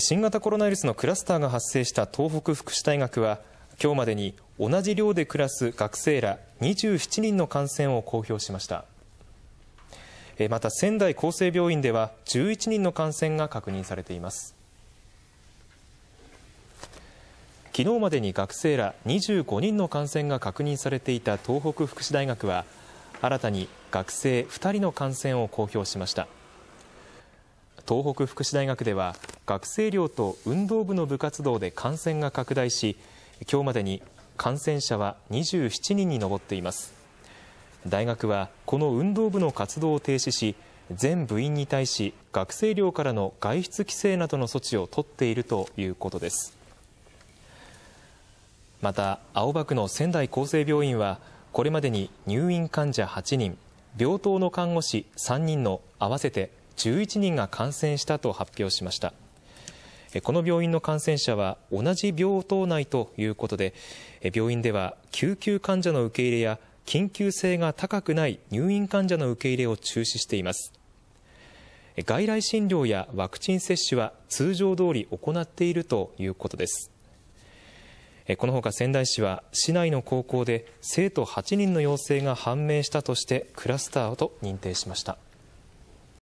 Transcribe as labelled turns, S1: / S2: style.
S1: 新型コロナウイルスのクラスターが発生した東北福祉大学は今日までに同じ寮で暮らす学生ら27人の感染を公表しましたまた仙台厚生病院では11人の感染が確認されています昨日までに学生ら25人の感染が確認されていた東北福祉大学は新たに学生2人の感染を公表しました。東北福祉大学では学生寮と運動部の部活動で感染が拡大し今日までに感染者は27人に上っています大学はこの運動部の活動を停止し全部員に対し学生寮からの外出規制などの措置を取っているということですまた青葉区の仙台厚生病院はこれまでに入院患者8人病棟の看護師3人の合わせて11人が感染したと発表しましたこの病院の感染者は同じ病棟内ということで病院では救急患者の受け入れや緊急性が高くない入院患者の受け入れを中止しています外来診療やワクチン接種は通常通り行っているということですこのほか仙台市は市内の高校で生徒8人の陽性が判明したとしてクラスターと認定しました